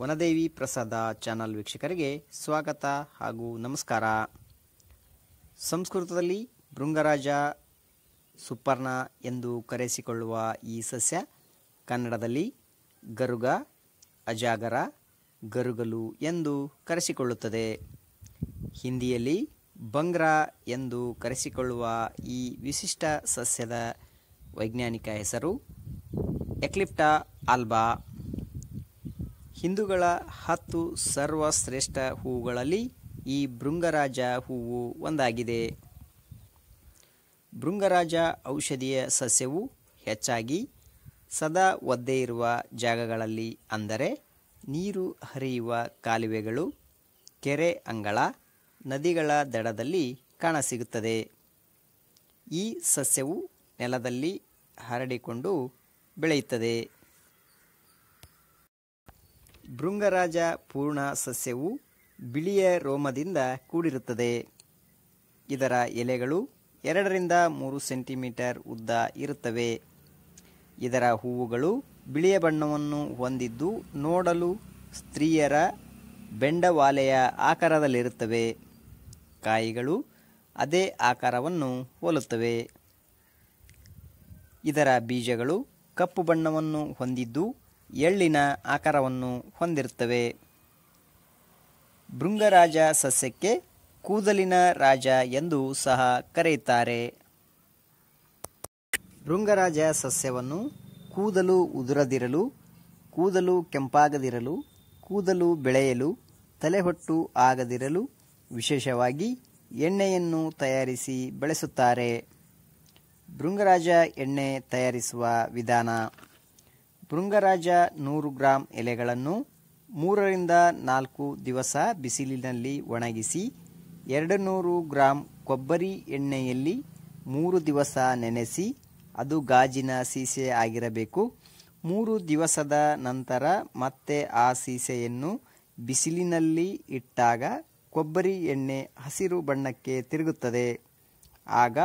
ವನದೇವಿ ಪ್ರಸಾದ ಚಾನಲ್ ವೀಕ್ಷಕರಿಗೆ ಸ್ವಾಗತ ಹಾಗೂ ನಮಸ್ಕಾರ ಸಂಸ್ಕೃತದಲ್ಲಿ ಭೃಂಗರಾಜ ಸುಪರ್ಣ ಎಂದು ಕರೆಸಿಕೊಳ್ಳುವ ಈ ಸಸ್ಯ ಕನ್ನಡದಲ್ಲಿ ಗರುಗ ಅಜಾಗರ ಗರುಗಲು ಎಂದು ಕರೆಸಿಕೊಳ್ಳುತ್ತದೆ ಹಿಂದಿಯಲ್ಲಿ ಬಂಗ್ರಾ ಎಂದು ಕರೆಸಿಕೊಳ್ಳುವ ಈ ವಿಶಿಷ್ಟ ಸಸ್ಯದ ವೈಜ್ಞಾನಿಕ ಹೆಸರು ಎಕ್ಲಿಪ್ಟಾ ಆಲ್ಬಾ ಹಿಂದೂಗಳ ಹತ್ತು ಸರ್ವಶ್ರೇಷ್ಠ ಹೂವುಗಳಲ್ಲಿ ಈ ಭೃಂಗರಾಜ ಹೂವು ಒಂದಾಗಿದೆ ಭೃಂಗರಾಜ ಔಷಧೀಯ ಸಸ್ಯವು ಹೆಚ್ಚಾಗಿ ಸದಾ ಒದ್ದೆ ಇರುವ ಜಾಗಗಳಲ್ಲಿ ಅಂದರೆ ನೀರು ಹರಿಯುವ ಕಾಲುವೆಗಳು ಕೆರೆ ಅಂಗಳ ನದಿಗಳ ದಡದಲ್ಲಿ ಕಾಣಸಿಗುತ್ತದೆ ಈ ಸಸ್ಯವು ನೆಲದಲ್ಲಿ ಹರಡಿಕೊಂಡು ಬೆಳೆಯುತ್ತದೆ ಭೃಂಗರಾಜ ಪೂರ್ಣ ಸಸ್ಯವು ಬಿಳಿಯ ರೋಮದಿಂದ ಕೂಡಿರುತ್ತದೆ ಇದರ ಎಲೆಗಳು ಎರಡರಿಂದ ಮೂರು ಸೆಂಟಿಮೀಟರ್ ಉದ್ದ ಇರುತ್ತವೆ ಇದರ ಹೂವುಗಳು ಬಿಳಿಯ ಬಣ್ಣವನ್ನು ಹೊಂದಿದ್ದು ನೋಡಲು ಸ್ತ್ರೀಯರ ಬೆಂಡವಾಲೆಯ ಆಕಾರದಲ್ಲಿರುತ್ತವೆ ಕಾಯಿಗಳು ಅದೇ ಆಕಾರವನ್ನು ಹೋಲುತ್ತವೆ ಇದರ ಬೀಜಗಳು ಕಪ್ಪು ಬಣ್ಣವನ್ನು ಹೊಂದಿದ್ದು ಎಳ್ಳಿನ ಆಕಾರವನ್ನು ಹೊಂದಿರುತ್ತವೆ ಭೃಂಗರಾಜ ಸಸ್ಯಕ್ಕೆ ಕೂದಲಿನ ರಾಜ ಎಂದು ಸಹ ಕರೆಯುತ್ತಾರೆ ಭೃಂಗರಾಜ ಸಸ್ಯವನ್ನು ಕೂದಲು ಉದುರದಿರಲು ಕೂದಲು ಕೆಂಪಾಗದಿರಲು ಕೂದಲು ಬೆಳೆಯಲು ತಲೆಹೊಟ್ಟು ಆಗದಿರಲು ವಿಶೇಷವಾಗಿ ಎಣ್ಣೆಯನ್ನು ತಯಾರಿಸಿ ಬಳಸುತ್ತಾರೆ ಭೃಂಗರಾಜ ಎಣ್ಣೆ ತಯಾರಿಸುವ ವಿಧಾನ ಭೃಂಗರಾಜ ನೂರು ಗ್ರಾಂ ಎಲೆಗಳನ್ನು ಮೂರರಿಂದ ನಾಲ್ಕು ದಿವಸ ಬಿಸಿಲಿನಲ್ಲಿ ಒಣಗಿಸಿ ಎರಡು ನೂರು ಗ್ರಾಂ ಕೊಬ್ಬರಿ ಎಣ್ಣೆಯಲ್ಲಿ ಮೂರು ದಿವಸ ನೆನೆಸಿ ಅದು ಗಾಜಿನ ಸೀಸೆ ಆಗಿರಬೇಕು ಮೂರು ದಿವಸದ ನಂತರ ಮತ್ತೆ ಆ ಸೀಸೆಯನ್ನು ಬಿಸಿಲಿನಲ್ಲಿ ಇಟ್ಟಾಗ ಕೊಬ್ಬರಿ ಎಣ್ಣೆ ಹಸಿರು ಬಣ್ಣಕ್ಕೆ ತಿರುಗುತ್ತದೆ ಆಗ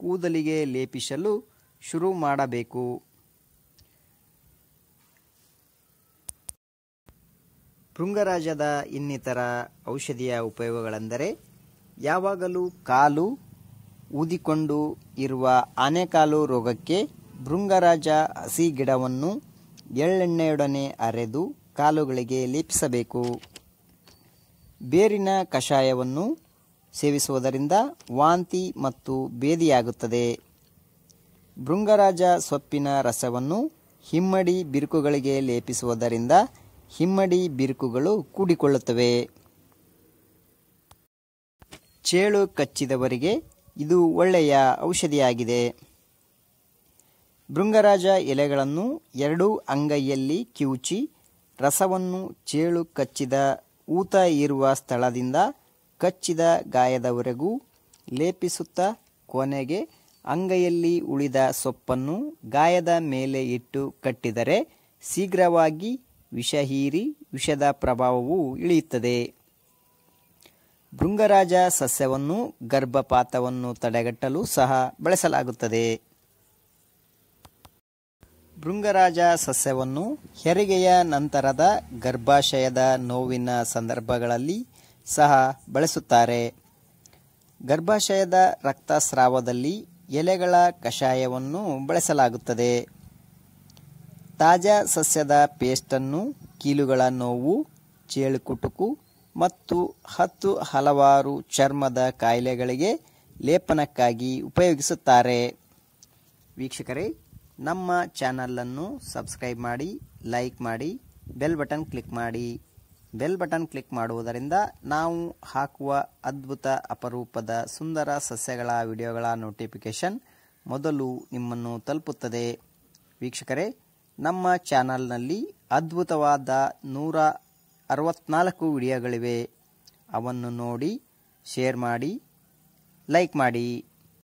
ಕೂದಲಿಗೆ ಲೇಪಿಸಲು ಶುರು ಮಾಡಬೇಕು ಭೃಂಗರಾಜದ ಇನ್ನಿತರ ಔಷಧಿಯ ಉಪಯೋಗಗಳೆಂದರೆ ಯಾವಾಗಲೂ ಕಾಲು ಊದಿಕೊಂಡು ಇರುವ ಆನೆಕಾಲು ರೋಗಕ್ಕೆ ಭೃಂಗರಾಜ ಹಸಿ ಗಿಡವನ್ನು ಎಳ್ಳೆಣ್ಣೆಯೊಡನೆ ಅರೆದು ಕಾಲುಗಳಿಗೆ ಲೇಪಿಸಬೇಕು ಬೇರಿನ ಕಷಾಯವನ್ನು ಸೇವಿಸುವುದರಿಂದ ವಾಂತಿ ಮತ್ತು ಬೇದಿಯಾಗುತ್ತದೆ ಭೃಂಗರಾಜ ಸೊಪ್ಪಿನ ರಸವನ್ನು ಹಿಮ್ಮಡಿ ಬಿರುಕುಗಳಿಗೆ ಲೇಪಿಸುವುದರಿಂದ ಹಿಮ್ಮಡಿ ಬಿರುಕುಗಳು ಕೂಡಿಕೊಳ್ಳುತ್ತವೆ ಚೇಳು ಕಚ್ಚಿದವರಿಗೆ ಇದು ಒಳ್ಳೆಯ ಔಷಧಿಯಾಗಿದೆ ಭೃಂಗರಾಜ ಎಲೆಗಳನ್ನು ಎರಡೂ ಅಂಗೈಯಲ್ಲಿ ಕಿವುಚಿ ರಸವನ್ನು ಚೇಳು ಕಚ್ಚಿದ ಊತ ಇರುವ ಸ್ಥಳದಿಂದ ಕಚ್ಚಿದ ಗಾಯದವರೆಗೂ ಲೇಪಿಸುತ್ತಾ ಕೊನೆಗೆ ಅಂಗೈಯಲ್ಲಿ ಉಳಿದ ಸೊಪ್ಪನ್ನು ಗಾಯದ ಮೇಲೆ ಇಟ್ಟು ಕಟ್ಟಿದರೆ ಶೀಘ್ರವಾಗಿ ವಿಷ ಹೀರಿ ವಿಷದ ಪ್ರಭಾವವು ಇಳಿಯುತ್ತದೆ ಭೃಂಗರಾಜ ಸಸ್ಯವನ್ನು ಗರ್ಭಪಾತವನ್ನು ತಡೆಗಟ್ಟಲು ಸಹ ಬಳಸಲಾಗುತ್ತದೆ ಭೃಂಗರಾಜ ಸಸ್ಯವನ್ನು ಹೆರಿಗೆಯ ನಂತರದ ಗರ್ಭಾಶಯದ ನೋವಿನ ಸಂದರ್ಭಗಳಲ್ಲಿ ಸಹ ಬಳಸುತ್ತಾರೆ ಗರ್ಭಾಶಯದ ರಕ್ತಸ್ರಾವದಲ್ಲಿ ಎಲೆಗಳ ಕಷಾಯವನ್ನು ಬಳಸಲಾಗುತ್ತದೆ ತಾಜಾ ಸಸ್ಯದ ಪೇಸ್ಟನ್ನು ಕೀಲುಗಳ ನೋವು ಚೇಳುಕುಟುಕು ಮತ್ತು ಹತ್ತು ಹಲವಾರು ಚರ್ಮದ ಕಾಯಿಲೆಗಳಿಗೆ ಲೇಪನಕ್ಕಾಗಿ ಉಪಯೋಗಿಸುತ್ತಾರೆ ವೀಕ್ಷಕರೇ ನಮ್ಮ ಚಾನಲನ್ನು ಸಬ್ಸ್ಕ್ರೈಬ್ ಮಾಡಿ ಲೈಕ್ ಮಾಡಿ ಬೆಲ್ ಬಟನ್ ಕ್ಲಿಕ್ ಮಾಡಿ ಬೆಲ್ ಬಟನ್ ಕ್ಲಿಕ್ ಮಾಡುವುದರಿಂದ ನಾವು ಹಾಕುವ ಅದ್ಭುತ ಅಪರೂಪದ ಸುಂದರ ಸಸ್ಯಗಳ ವಿಡಿಯೋಗಳ ನೋಟಿಫಿಕೇಷನ್ ಮೊದಲು ನಿಮ್ಮನ್ನು ತಲುಪುತ್ತದೆ ವೀಕ್ಷಕರೇ ನಮ್ಮ ಚಾನಲ್ನಲ್ಲಿ ಅದ್ಭುತವಾದ ನೂರ ಅರವತ್ನಾಲ್ಕು ವಿಡಿಯೋಗಳಿವೆ ಅವನ್ನು ನೋಡಿ ಶೇರ್ ಮಾಡಿ ಲೈಕ್ ಮಾಡಿ